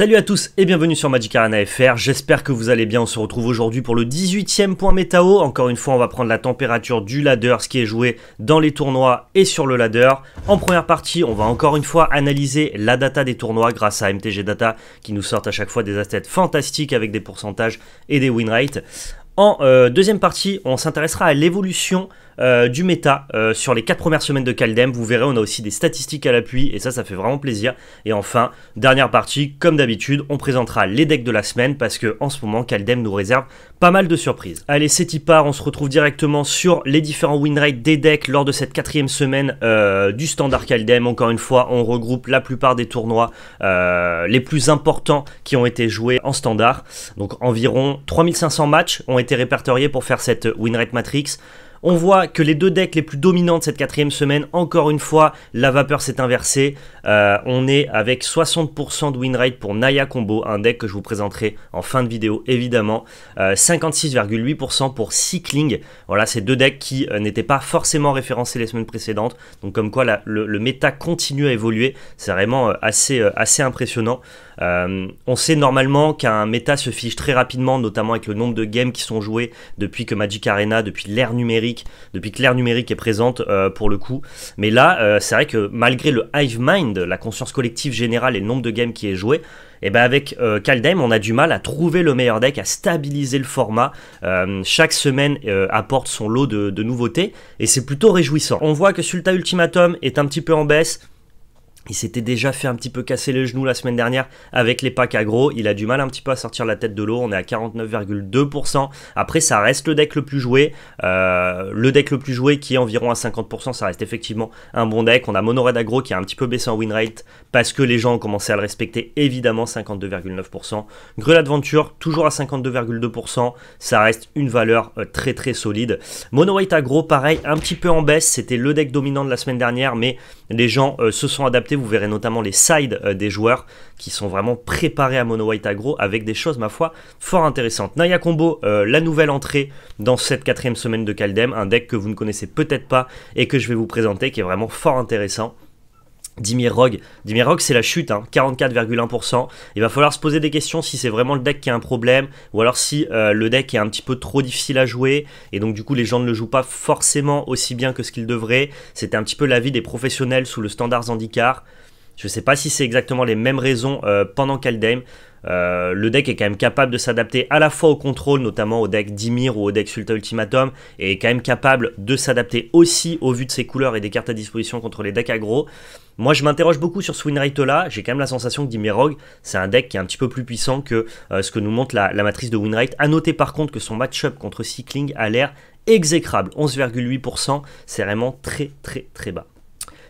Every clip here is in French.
Salut à tous et bienvenue sur Magic Arena FR, j'espère que vous allez bien, on se retrouve aujourd'hui pour le 18ème point métao, encore une fois on va prendre la température du ladder, ce qui est joué dans les tournois et sur le ladder. En première partie, on va encore une fois analyser la data des tournois grâce à MTG Data qui nous sortent à chaque fois des assets fantastiques avec des pourcentages et des win rates. En euh, deuxième partie, on s'intéressera à l'évolution euh, du méta euh, sur les 4 premières semaines de Caldem. Vous verrez, on a aussi des statistiques à l'appui et ça, ça fait vraiment plaisir. Et enfin, dernière partie, comme d'habitude, on présentera les decks de la semaine parce que en ce moment, Caldem nous réserve pas mal de surprises. Allez, c'est y part, on se retrouve directement sur les différents win rates des decks lors de cette quatrième semaine euh, du standard Caldem. Encore une fois, on regroupe la plupart des tournois les plus importants qui ont été joués en standard. Donc environ 3500 matchs ont été répertoriés pour faire cette win rate matrix. On voit que les deux decks les plus dominants de cette quatrième semaine, encore une fois, la vapeur s'est inversée. Euh, on est avec 60% de win rate pour Naya Combo, un deck que je vous présenterai en fin de vidéo évidemment. 56,8% euh, pour Cycling. Voilà, ces deux decks qui euh, n'étaient pas forcément référencés les semaines précédentes. Donc comme quoi le, méta continue à évoluer. C'est vraiment assez, assez impressionnant. on sait normalement qu'un méta se fiche très rapidement, notamment avec le nombre de games qui sont joués depuis que Magic Arena, depuis l'ère numérique depuis que l'ère numérique est présente euh, pour le coup. Mais là, euh, c'est vrai que malgré le hive mind, la conscience collective générale et le nombre de games qui est joué, et eh ben avec euh, on a du mal à trouver le meilleur deck, à stabiliser le format. chaque semaine apporte son lot de, de nouveautés et c'est plutôt réjouissant. On voit que Sulta Ultimatum est un petit peu en baisse. Il s'était déjà fait un petit peu casser les genoux la semaine dernière avec les packs aggro. Il a du mal un petit peu à sortir la tête de l'eau. On est à 49,2%. Après, ça reste le deck le plus joué. Euh, le deck le plus joué qui est environ à 50%. Ça reste effectivement un bon deck. On a Monored aggro qui a un petit peu baissé en win rate parce que les gens ont commencé à le respecter. Évidemment, 52,9%. Grul Adventure, toujours à 52,2%. Ça reste une valeur euh, très très solide. Mono agro aggro, pareil, un petit peu en baisse. C'était le deck dominant de la semaine dernière, mais les gens euh, se sont adaptés vous verrez notamment les sides euh, des joueurs qui sont vraiment préparés à mono white aggro avec des choses, ma foi, fort intéressantes. Naya Combo, euh, la nouvelle entrée dans cette quatrième semaine de Kaldem, un deck que vous ne connaissez peut-être pas et que je vais vous présenter qui est vraiment fort intéressant. Dimir Rogue. c'est la chute, hein, 44,1%. Il va falloir se poser des questions si c'est vraiment le deck qui a un problème, ou alors si euh, le deck est un petit peu trop difficile à jouer, et donc du coup les gens ne le jouent pas forcément aussi bien que ce qu'ils devraient. C'était un petit peu l'avis des professionnels sous le standard Zandikar. Je ne sais pas si c'est exactement les mêmes raisons euh, pendant Kaldheim. Euh, le deck est quand même capable de s'adapter à la fois au contrôle, notamment au deck Dimir ou au deck Sulta Ultimatum, et est quand même capable de s'adapter aussi au vu de ses couleurs et des cartes à disposition contre les decks aggro. Moi, je m'interroge beaucoup sur ce là. J'ai quand même la sensation que Dimirog, c'est un deck qui est un petit peu plus puissant que euh, ce que nous montre la, matrice de winright A noter par contre que son match-up contre Cycling a l'air exécrable. 11,8%, c'est vraiment très très très bas.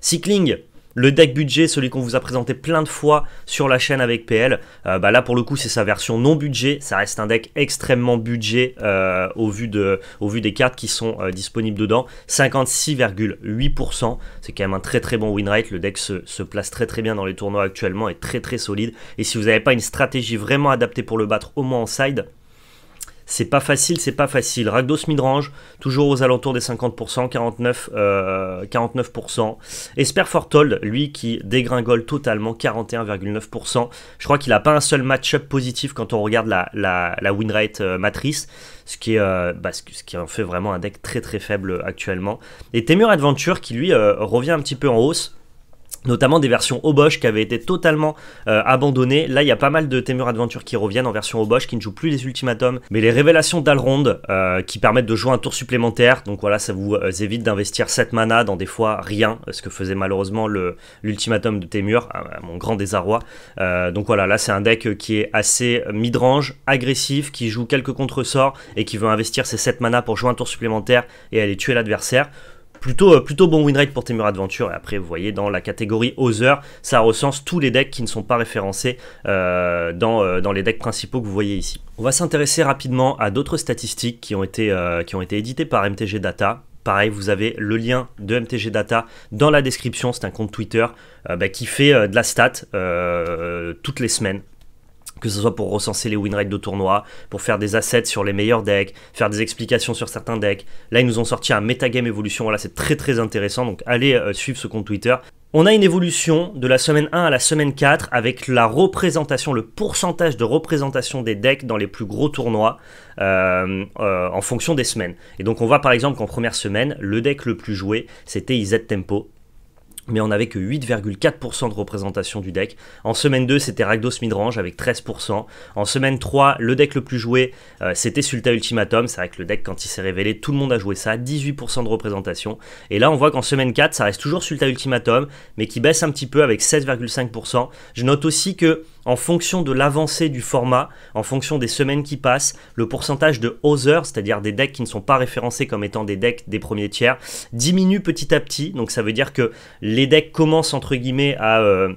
Cycling, le deck budget, celui qu'on vous a présenté plein de fois sur la chaîne avec PL, euh, bah là pour le coup c'est sa version non budget, ça reste un deck extrêmement budget euh, au, vu des cartes qui sont euh, disponibles dedans. 56,8%, c'est quand même un très très bon win rate, le deck se, place très très bien dans les tournois actuellement, Et très très solide, et si vous n'avez pas une stratégie vraiment adaptée pour le battre au moins en side, c'est pas facile, c'est pas facile. Ragdos midrange, toujours aux alentours des 50%, 49%. 49%. Esper Fortold, lui qui dégringole totalement, 41,9%. Je crois qu'il n'a pas un seul match-up positif quand on regarde la, la, win rate euh, matrice, ce qui, euh, bah, ce qui en fait vraiment un deck très très faible actuellement. Et Temur Adventure qui lui euh, revient un petit peu en hausse notamment des versions Obosh qui avaient été totalement euh, abandonnées. Là, il y a pas mal de Temur Adventure qui reviennent en version Obosh, qui ne jouent plus les ultimatums, mais les révélations d'Alrond euh, qui permettent de jouer un tour supplémentaire. Donc voilà, ça vous évite euh, d'investir 7 mana dans des fois rien, ce que faisait malheureusement l'ultimatum de Temur, à mon grand désarroi. donc voilà, là c'est un deck qui est assez midrange, agressif, qui joue quelques contresorts et qui veut investir ses 7 mana pour jouer un tour supplémentaire et aller tuer l'adversaire. Euh, plutôt, bon win rate pour Temur Adventure. Et après, vous voyez, dans la catégorie Other, ça recense tous les decks qui ne sont pas référencés euh, euh, dans, les decks principaux que vous voyez ici. On va s'intéresser rapidement à d'autres statistiques qui ont été, qui ont été éditées par MTG Data. Pareil, vous avez le lien de MTG Data dans la description. C'est un compte Twitter bah, qui fait de la stat toutes les semaines que ce soit pour recenser les win rates de tournois, pour faire des assets sur les meilleurs decks, faire des explications sur certains decks. Là, ils nous ont sorti un metagame évolution. Voilà, c'est très très intéressant. Donc, allez euh, suivre ce compte Twitter. On a une évolution de la semaine 1 à la semaine 4 avec la représentation, le pourcentage de représentation des decks dans les plus gros tournois euh, euh, en fonction des semaines. Et donc on voit par exemple qu'en première semaine, le deck le plus joué, c'était IZ Tempo mais on n'avait que 8,4% de représentation du deck. En semaine 2, c'était Ragdos Midrange avec 13%. En semaine 3, le deck le plus joué, euh, c'était Sulta Ultimatum. C'est vrai que le deck, quand il s'est révélé, tout le monde a joué ça, 18% de représentation. Et là, on voit qu'en semaine 4, ça reste toujours Sulta Ultimatum, mais qui baisse un petit peu avec 7,5% Je note aussi que en fonction de l'avancée du format, en fonction des semaines qui passent, le pourcentage de other, c'est-à-dire des decks qui ne sont pas référencés comme étant des decks des premiers tiers, diminue petit à petit. Donc ça veut dire que les decks commencent entre guillemets à... Euh,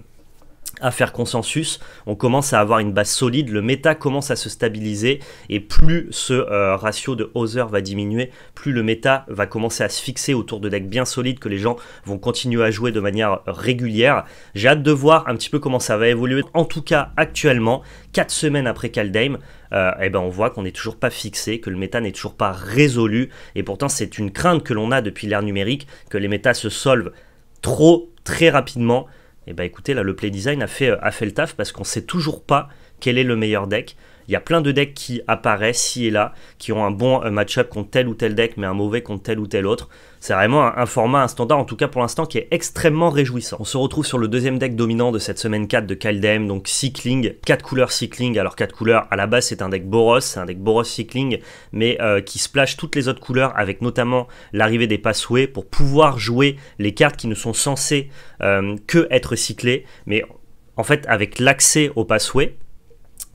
à faire consensus, on commence à avoir une base solide, le méta commence à se stabiliser et plus ce euh, ratio de other va diminuer, plus le méta va commencer à se fixer autour de decks bien solides que les gens vont continuer à jouer de manière régulière. J'ai hâte de voir un petit peu comment ça va évoluer. En tout cas, actuellement, 4 semaines après Kaldheim, euh, eh ben on voit qu'on n'est toujours pas fixé, que le méta n'est toujours pas résolu et pourtant c'est une crainte que l'on a depuis l'ère numérique que les méta se solvent trop très rapidement et eh bah ben, écoutez, là, le play design a fait, euh, a le taf parce qu'on sait toujours pas quel est le meilleur deck. Il y a plein de decks qui apparaissent ici et là, qui ont un bon euh, match-up contre tel ou tel deck, mais un mauvais contre tel ou tel autre. C'est vraiment un, format, un standard, en tout cas pour l'instant, qui est extrêmement réjouissant. On se retrouve sur le deuxième deck dominant de cette semaine 4 de Kaldem, donc Cycling, 4 couleurs Cycling. Alors 4 couleurs, à la base c'est un deck Boros, c'est un deck Boros Cycling, mais euh, qui splash toutes les autres couleurs avec notamment l'arrivée des passways pour pouvoir jouer les cartes qui ne sont censées euh, que être cyclées, mais en fait avec l'accès aux passways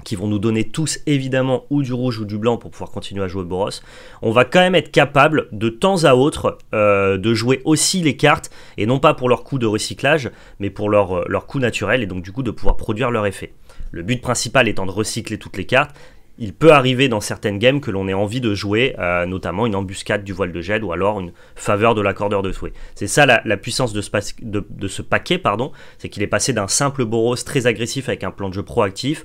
qui vont nous donner tous évidemment ou du rouge ou du blanc pour pouvoir continuer à jouer Boros, on va quand même être capable de temps à autre euh, de jouer aussi les cartes, et non pas pour leur coût de recyclage, mais pour leur, euh, leur coût naturel, et donc du coup de pouvoir produire leur effet. Le but principal étant de recycler toutes les cartes, il peut arriver dans certaines games que l'on ait envie de jouer, euh, notamment une embuscade du voile de jet ou alors une faveur de l'accordeur de souhait. C'est ça la, la, puissance de ce, de, de ce paquet, pardon, c'est qu'il est passé d'un simple Boros très agressif avec un plan de jeu proactif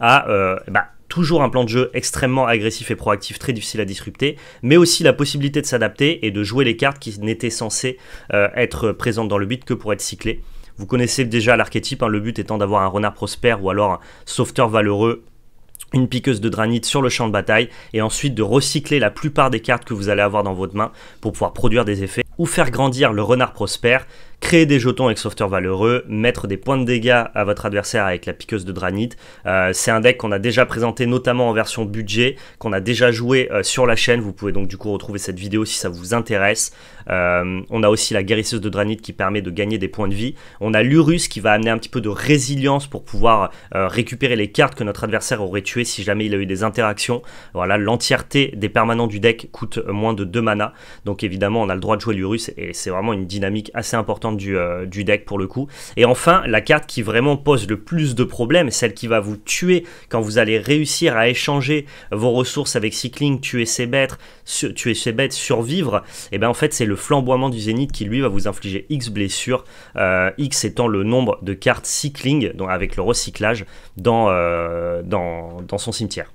à euh, bah, toujours un plan de jeu extrêmement agressif et proactif, très difficile à disrupter, mais aussi la possibilité de s'adapter et de jouer les cartes qui n'étaient censées euh, être présentes dans le but que pour être cyclées. Vous connaissez déjà l'archétype, hein, le but étant d'avoir un renard prospère ou alors un sauveteur valeureux une piqueuse de granit sur le champ de bataille et ensuite de recycler la plupart des cartes que vous allez avoir dans votre main pour pouvoir produire des effets ou faire grandir le renard prospère créer des jetons avec sauveteur valeureux, mettre des points de dégâts à votre adversaire avec la piqueuse de Dranit. Euh, c'est un deck qu'on a déjà présenté notamment en version budget, qu'on a déjà joué euh, sur la chaîne. Vous pouvez donc du coup retrouver cette vidéo si ça vous intéresse. Euh, on a aussi la guérisseuse de Dranit qui permet de gagner des points de vie. On a l'Urus qui va amener un petit peu de résilience pour pouvoir récupérer les cartes que notre adversaire aurait tuées si jamais il a eu des interactions. Voilà, l'entièreté des permanents du deck coûte moins de 2 mana. Donc évidemment, on a le droit de jouer l'Urus et c'est vraiment une dynamique assez importante du, euh, du, deck pour le coup. Et enfin, la carte qui vraiment pose le plus de problèmes, celle qui va vous tuer quand vous allez réussir à échanger vos ressources avec Cycling, tuer ses bêtes, tuer ses bêtes survivre, et eh bien en fait c'est le flamboiement du Zénith qui lui va vous infliger X blessures, euh, X étant le nombre de cartes Cycling, donc avec le recyclage, dans, euh, dans son cimetière.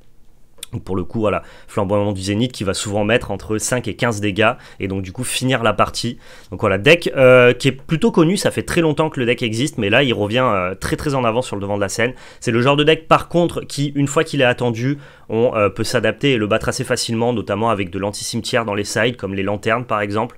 Donc pour le coup, voilà, flamboiement du zénith qui va souvent mettre entre 5 et 15 dégâts et donc du coup finir la partie. Donc voilà, deck euh, qui est plutôt connu, ça fait très longtemps que le deck existe, mais là il revient euh, très très en avant sur le devant de la scène. C'est le genre de deck par contre qui, une fois qu'il est attendu, on euh, peut s'adapter et le battre assez facilement, notamment avec de l'anti-cimetière dans les sides, comme les lanternes par exemple,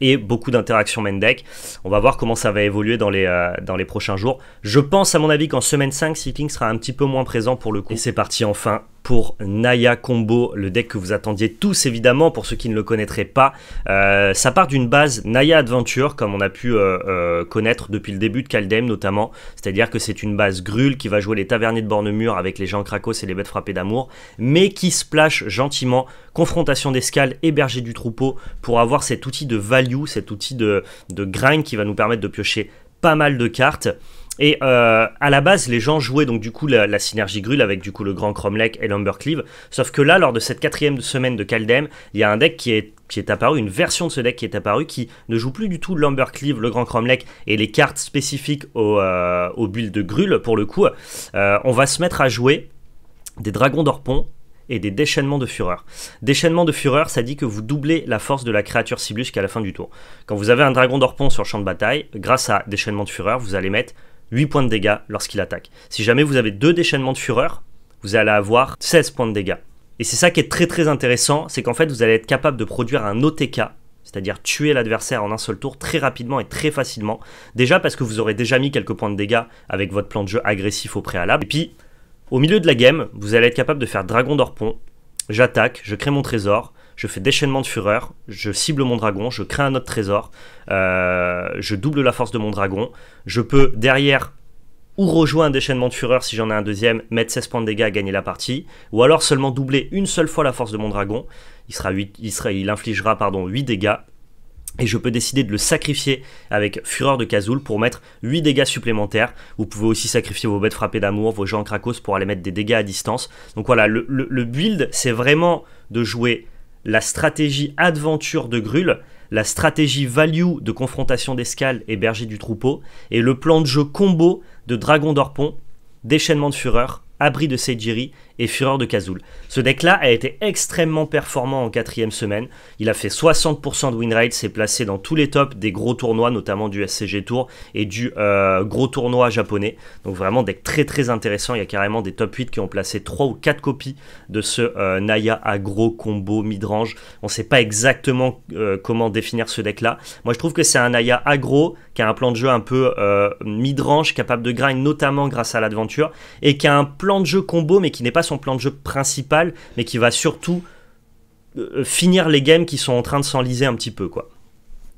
et beaucoup d'interactions main deck. On va voir comment ça va évoluer dans les, dans les prochains jours. Je pense à mon avis qu'en semaine 5, Seeking sera un petit peu moins présent pour le coup. Et c'est parti enfin pour Naya Combo, le deck que vous attendiez tous évidemment pour ceux qui ne le connaîtraient pas. Euh, ça part d'une base Naya Adventure, comme on a pu euh, euh, connaître depuis le début de Kaldem notamment. C'est-à-dire que c'est une base grulle qui va jouer les taverniers de Bornemur avec les gens Krakos et les bêtes frappées d'amour, mais qui splash gentiment confrontation d'escale et du troupeau pour avoir cet outil de value, cet outil de, de grind qui va nous permettre de piocher pas mal de cartes. Et euh, à la base, les gens jouaient donc du coup la, synergie Grul avec du coup le grand Cromlech et l'Umbercleave. Sauf que là, lors de cette quatrième semaine de Kaldem, il y a un deck qui est, apparu, une version de ce deck qui est apparu, qui ne joue plus du tout l'Umbercleave, le grand Cromlech et les cartes spécifiques au, euh, build de Grul pour le coup. Euh, on va se mettre à jouer des dragons d'Orpon et des déchaînements de fureur. Déchaînements de fureur, ça dit que vous doublez la force de la créature ciblée jusqu'à la fin du tour. Quand vous avez un dragon d'orpon sur le champ de bataille, grâce à Déchaînements de fureur, vous allez mettre 8 points de dégâts lorsqu'il attaque. Si jamais vous avez deux déchaînements de fureur, vous allez avoir 16 points de dégâts. Et c'est ça qui est très très intéressant, c'est qu'en fait vous allez être capable de produire un OTK, c'est-à-dire tuer l'adversaire en un seul tour très rapidement et très facilement. Déjà parce que vous aurez déjà mis quelques points de dégâts avec votre plan de jeu agressif au préalable. Et puis, au milieu de la game, vous allez être capable de faire Dragon d'Orpon, j'attaque, je crée mon trésor, je fais déchaînement de fureur, je cible mon dragon, je crée un autre trésor, euh, je double la force de mon dragon, je peux derrière ou rejoindre un déchaînement de fureur si j'en ai un deuxième, mettre 16 points de dégâts, gagner la partie, ou alors seulement doubler une seule fois la force de mon dragon, il, sera il, infligera pardon, 8 dégâts, et je peux décider de le sacrifier avec Fureur de Kazoul pour mettre 8 dégâts supplémentaires. Vous pouvez aussi sacrifier vos bêtes frappées d'amour, vos gens Krakos pour aller mettre des dégâts à distance. Donc voilà, le, le build, c'est vraiment de jouer la stratégie aventure de Grul, la stratégie value de confrontation d'escale et berger du troupeau, et le plan de jeu combo de Dragon d'Orpon, déchaînement de fureur, abri de Seijiri et fureur de Kazoul. Ce deck-là a été extrêmement performant en quatrième semaine. Il a fait 60% de win rate, s'est placé dans tous les tops des gros tournois, notamment du SCG Tour et du euh, gros tournoi japonais. Donc vraiment deck très très intéressant. Il y a carrément des top 8 qui ont placé 3 ou 4 copies de ce euh, Naya agro combo midrange. On ne sait pas exactement euh, comment définir ce deck-là. Moi je trouve que c'est un Naya agro qui a un plan de jeu un peu midrange, capable de grind notamment grâce à l'aventure et qui a un plan de jeu combo, mais qui n'est pas son plan de jeu principal, mais qui va surtout euh, finir les games qui sont en train de s'enliser un petit peu, quoi.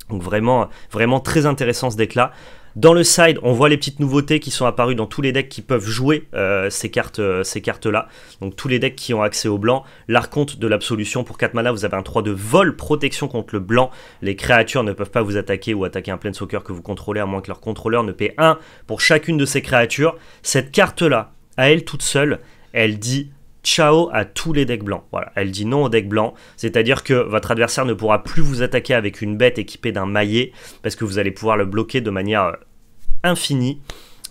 Donc vraiment, vraiment très intéressant ce deck-là. Dans le side, on voit les petites nouveautés qui sont apparues dans tous les decks qui peuvent jouer euh, ces cartes, euh, ces cartes-là. Donc tous les decks qui ont accès au blanc. L'arconte de l'absolution pour 4 mana, vous avez un 3 de vol, protection contre le blanc. Les créatures ne peuvent pas vous attaquer ou attaquer un plein soccer que vous contrôlez à moins que leur contrôleur ne paie 1 pour chacune de ces créatures. Cette carte-là, à elle toute seule, elle dit ciao à tous les decks blancs. Voilà, elle dit non au deck blancs, c'est-à-dire que votre adversaire ne pourra plus vous attaquer avec une bête équipée d'un maillet, parce que vous allez pouvoir le bloquer de manière euh, infinie.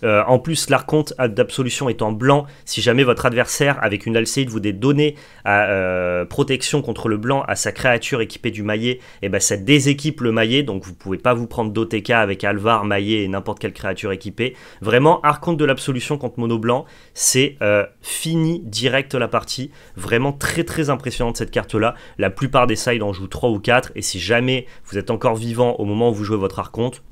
Euh, en plus, l'arconte d'absolution est en blanc. Si jamais votre adversaire, avec une Alcéide, vous donnez à euh, protection contre le blanc à sa créature équipée du maillet, et eh ben ça déséquipe le maillet. Donc vous pouvez pas vous prendre d'OTK avec Alvar, maillet et n'importe quelle créature équipée. Vraiment, Arconte de l'absolution contre mono blanc, c'est euh, fini direct la partie. Vraiment très très impressionnante cette carte-là. La plupart des sides en jouent 3 ou 4. Et si jamais vous êtes encore vivant au moment où vous jouez votre arconte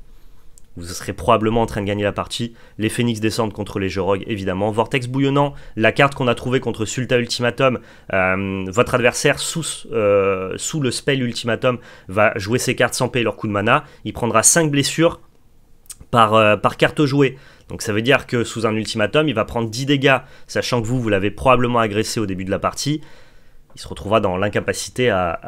vous serez probablement en train de gagner la partie. Les Phoenix descendent contre les Jorog, évidemment. Vortex bouillonnant, la carte qu'on a trouvée contre Sulta Ultimatum. Euh, votre adversaire, sous, euh, sous le spell Ultimatum, va jouer ses cartes sans payer leur coup de mana. Il prendra 5 blessures par, euh, par carte jouée. Donc ça veut dire que sous un ultimatum, il va prendre 10 dégâts, sachant que vous, vous l'avez probablement agressé au début de la partie il se retrouvera dans l'incapacité à,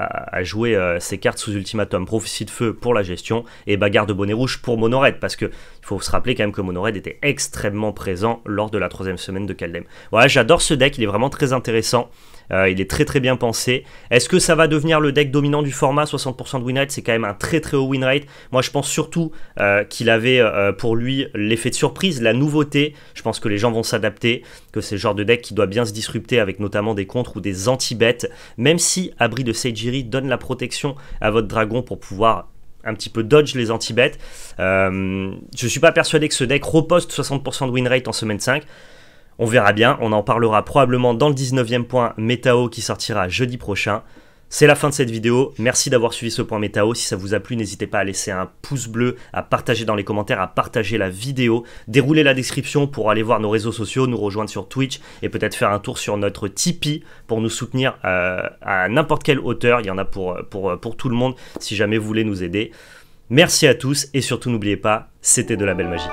jouer euh, ses cartes sous ultimatum. Prophétie de feu pour la gestion et bagarre de bonnet rouge pour Monored, parce que faut se rappeler quand même que Monored était extrêmement présent lors de la troisième semaine de Kaldem. Voilà, j'adore ce deck, il est vraiment très intéressant. Euh, il est très très bien pensé. Est-ce que ça va devenir le deck dominant du format 60% de win rate, c'est quand même un très très haut win rate. Moi, je pense surtout euh, qu'il avait euh, pour lui l'effet de surprise, la nouveauté. Je pense que les gens vont s'adapter, que c'est le genre de deck qui doit bien se disrupter avec notamment des contres ou des anti-bêtes. Même si Abri de Seijiri donne la protection à votre dragon pour pouvoir un petit peu dodge les anti-bêtes. Je je suis pas persuadé que ce deck reposte 60% de win rate en semaine 5. On verra bien, on en parlera probablement dans le 19e point Métao qui sortira jeudi prochain. C'est la fin de cette vidéo, merci d'avoir suivi ce point métao, si ça vous a plu n'hésitez pas à laisser un pouce bleu, à partager dans les commentaires, à partager la vidéo, déroulez la description pour aller voir nos réseaux sociaux, nous rejoindre sur Twitch et peut-être faire un tour sur notre Tipeee pour nous soutenir euh, à n'importe quelle hauteur, il y en a pour, pour, pour tout le monde si jamais vous voulez nous aider. Merci à tous et surtout n'oubliez pas, c'était de la belle magie.